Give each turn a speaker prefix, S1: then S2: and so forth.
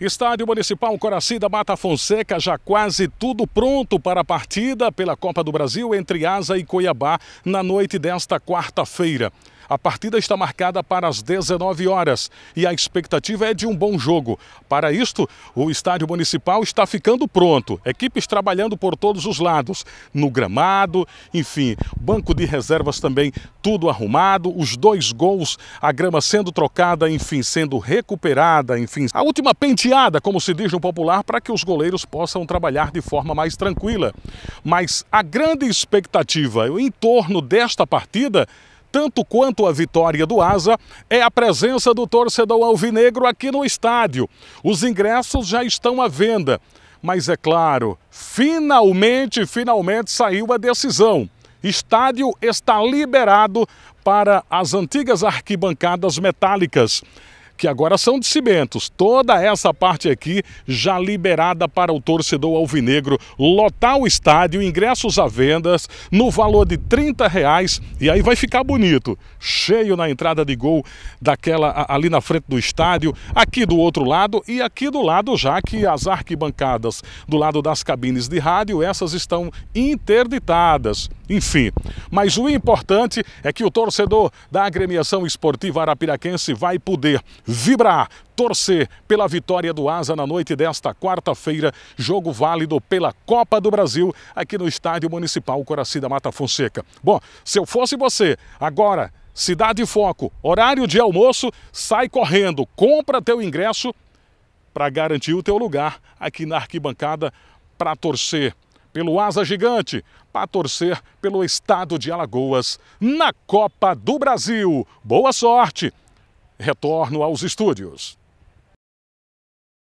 S1: Estádio Municipal Coracida Mata Fonseca já quase tudo pronto para a partida pela Copa do Brasil entre Asa e Cuiabá na noite desta quarta-feira. A partida está marcada para as 19 horas e a expectativa é de um bom jogo. Para isto, o estádio municipal está ficando pronto. Equipes trabalhando por todos os lados, no gramado, enfim, banco de reservas também tudo arrumado, os dois gols, a grama sendo trocada, enfim, sendo recuperada, enfim, a última penteada, como se diz no popular, para que os goleiros possam trabalhar de forma mais tranquila. Mas a grande expectativa em torno desta partida tanto quanto a vitória do Asa, é a presença do torcedor alvinegro aqui no estádio. Os ingressos já estão à venda, mas é claro, finalmente, finalmente saiu a decisão. Estádio está liberado para as antigas arquibancadas metálicas que agora são de cimentos. Toda essa parte aqui já liberada para o torcedor alvinegro lotar o estádio, ingressos à vendas no valor de 30 reais e aí vai ficar bonito. Cheio na entrada de gol daquela ali na frente do estádio, aqui do outro lado e aqui do lado já que as arquibancadas do lado das cabines de rádio, essas estão interditadas. Enfim, mas o importante é que o torcedor da agremiação esportiva arapiraquense vai poder vibrar, torcer pela vitória do Asa na noite desta quarta-feira, jogo válido pela Copa do Brasil aqui no Estádio Municipal Coraci da Mata Fonseca. Bom, se eu fosse você, agora, Cidade Foco, horário de almoço, sai correndo, compra teu ingresso para garantir o teu lugar aqui na arquibancada para torcer pelo Asa Gigante, para torcer pelo estado de Alagoas na Copa do Brasil. Boa sorte! retorno aos estúdios.